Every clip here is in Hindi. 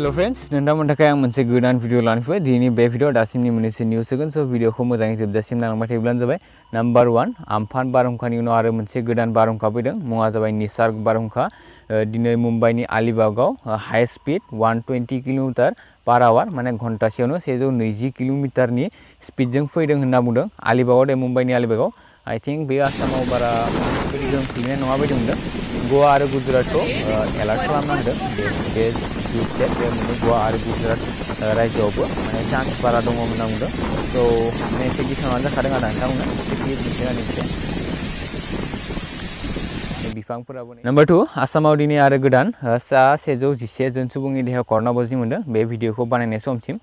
हेलो फ्रेंड्स नोंथांमोननि थाखाय आं मोनसे गोदान भिडिअ लानानै फैबाय दिनैनि बे भिडियो दासिमनि मोननैसो निउस होगोन स' भिडिअखौ मोजाङै जोबजासिम नांबाय थायोब्लानो जाबाय नाम्बार वान आम्फान बारहुंखानि उनाव आरो मोनसे गोदान बारहुंखा फैदों मुङा जाबाय निसार्ग बारहुंखा दिनै मुम्बाइनि आलिबागाव high speed one twenty kilometre per hour माने घन्टासेयावनो सेजौ नैजि किल'मिटारनि स्पिडजों फैदों होनना बुंदों आलिबागाव दे मुम्बाइनि आलिबागाव आई थिंक बे आसाम बारा जों फैनाय नङा बायदि गवा एलार्ट खालामना गवा गुजरात राज्य मैं चान्स बारा दंग सो मैं नम्बर टू आसाम दिन और गोदान सा सेजौ जिसे जन सुबुंनि देह कर'ना भाइरास मोनदों बे भिडिअखौ बानायनाय समसिम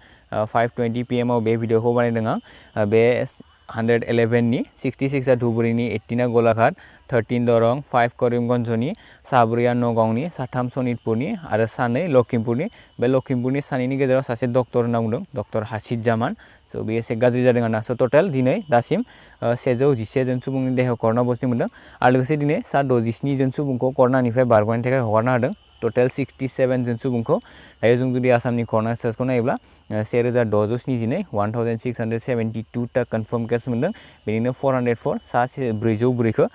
फाइभ टुवेन्टि पि एमआव बे भिडियो को आं হাণ্ড্ৰেড এলেভেননি ছিক্সটি ছিক্সা ধুবুৰীনি এইটিনা গোলাঘাট থাৰ্টিন দৰং ফাইভ কৰিমগঞ্জনি চাবুৰীয়া নগাঁওনি চাথাম শোণিতপুৰনি আৰু চানেই লখিমপুৰনি বে লখিমপুৰনি চানিনি গেজাৰ চাচে ডক্টৰ নাম দিওঁ ডক্টৰ হাছিদ জামান চ' বি এছ এ গাজ্ৰি জাদ গানা চ' ট'টেল দিনেই দাচিম চেজৌ জিচেজন চুবুংনি দেহ কৰ্ণ বস্তি মোদ আৰু লগতে দিনে চাহ দজিস্নিজন চুবুংক কৰ্ণানিফ্ৰাই বাৰগনি থাকে হগৰণা হ'ব टटेल सिक्सटि सेभेनजोन सुबुंखौ दायो जो जुदि आसामनि कर'ना स्टेट्सखौ नायोब्ला से रोजा द'जौ स्निजिनै one thousand six hundred seventy टुता कनफार्म केस मोन्दों बेनिनो फर फोर फर सा ब्रैजौ ब्रैखौ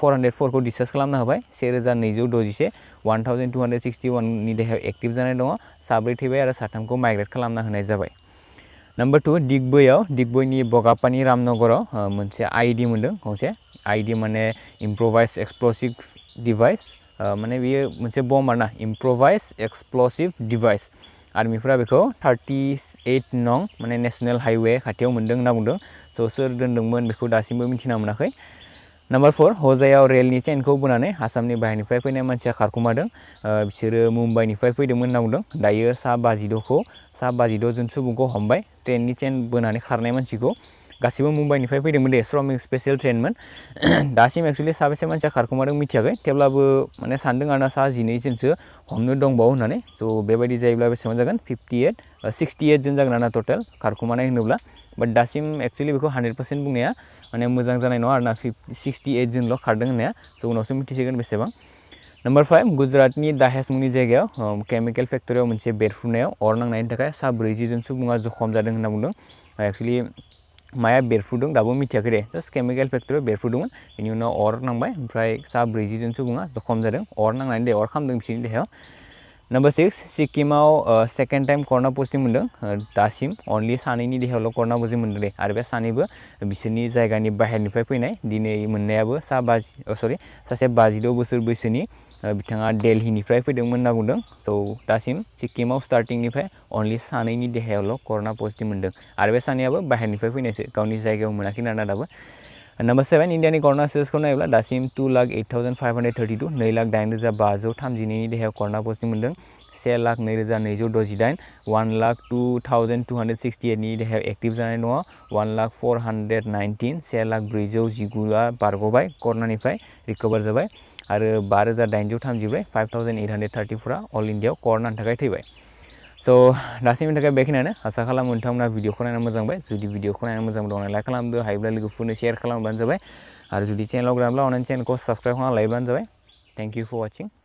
फर हान्ड्रेड फरखौ डिसचार्ज खालामना होबाय से रोजा नैजौ द'जिसे one thousand two hundred sixty वाननि देहायाव एक्टिभ जानाय दङ साब्रै थैबाय आरो साथामखौ माइग्रेट खालामना होने जाए नम्बर टू दिग्बयाव बगापानी रामनगर रामनगराव मोनसे आइडि मोन्दों गंसे आइडि माने इम्प्र'भाइस एक्सप्ल'सिभ डिवाइस माने बियो मोनसे बम आरोना इम्प्रभाइज एक्सप्लसिभ डिभाइस आर्मिफोरा बेखौ थार्टि एइट नं माने नेशनेल हाइवे खाथियाव मोन्दों होनना बुंदों स' सोर दोन्दोंमोन बेखौ दासिमबो मिन्थिना मोनाखै नाम्बार फर हजायाव रेलनि चेनखौ बोनानै आसामनि बाहेरनिफ्राय फैनाय मानसिया खारखुमादों बिसोरो मुम्बाइनिफ्राय फैदोंमोन होनना बुंदों दायो सा बाजिद'खौ सा बाजिद'जोन सुबुंखौ हमबाय ट्रेननि चेन बोनानै खारनाय मानसिखौ गासिबो मुम्बाइनिफ्राय फैदोंमोन दे श्रमिक स्पेसियेल ट्रेनमोन दासिम एक्सुवेलि साबेसे मानसिया खारखोमादों मिथियाखै थेवब्लाबो माने सानदों आरोना सा जिनैजोनसो हमनो दंबाव होननानै सो बेबायदि जायोब्ला बेसेबां जागोन फिफ्टि एट सिक्सटि जन जागोन आरोना टोटल खारखोमानाय होनोब्ला बट दासिम एक्चुअली बेखौ हान्ड्रेड बुंनाया माने मोजां जानाय नङा आरोना फिफ्टि सिक्सटि एटजोनल' खारदों होननाया स' उनावसो मिथिसिगोन बेसेबां नम्बर फाइभ गुजरातनि दाहेज मुंनि जायगायाव केमिकल फेक्टरियाव मोनसे बेरफ्रुनायाव अर नांनायनि थाखाय सा ब्रैजिजोन सुबुङा जखम जादों होनना बुंदों माया बेरफुदों दाबो मिथियाखै दे जास्ट केमिकेल फेक्टरियाव बेरफुदोंमोन बेनि उनाव अर नांबाय ओमफ्राय सा ब्रैजिजन सुबुङा जखम जादों अर नांनानै दे अर खालामदों बिसोरनि देहायाव नम्बर सिक्स सिक्किमाव सेकेन्ड टाइम कर'ना पजिटिभ मोन्दों दासिम अनलि सानैनि देहायावल' कर'ना पजिटिभ मोन्दों दे आरो बे सानैबो बिसोरनि जायगानि बाहेरनिफ्राय फैनाय दिनै मोननायाबो सा बाजि सरि सासे बाजिद' बोसोर बैसोनि बिथाङा दिल्लीनिफ्राय फैदोंमोन होनना बुंदों स' दासिम सिक्किमाव स्टार्टिंनिफ्राय अनलि सानैनि देहायावल' कर'ना पजिटिभ मोनदों आरो बे सानैयाबो बाहेरनिफ्राय फैनायसो गावनि जायगायाव मोनाखै होनना दाबो नम्बर सेभेन इन्डियानि कर'ना सेसखौ नायोब्ला दासिम two lakh eight thousand five hundred thirty two नै लाख दाइन रोजा बाजौ थामजिनैनि देहायाव कर'ना पजिटिभ मोनदों से लाख नैरोजा नैजौ द'जिदाइन one lakh two thousand two hundred sixty एइटनि देहायाव एक्टिभ जानाय दङ one lakh four hundred nineteen से लाख ब्रैजौ जिगुआ बारग'बाय कर'नानिफ्राय रिकभार जाबाय और बा रोजा दाइनजौ five five eight hundred hundred थार्टिफोरा अल इंडिया कर्नानि थाखाय थैबाय स' दासिमनि थाखाय आशा आसा खालामो नोंथांमोना भिडिअखौ नायना मोजां मोनबाय जुदि भिडिअखौ नायना मोजां मोनदों लाइक खालामदो हायोब्ला लोगोफोरनो सेयार खालामबानो जाबाय आरो जुदि चेनल गोनांब्ला अनलाइन चेनेलखौ साबस्क्राइब खालामना लायोब्लानो थैंक यू इउ फर वाचिं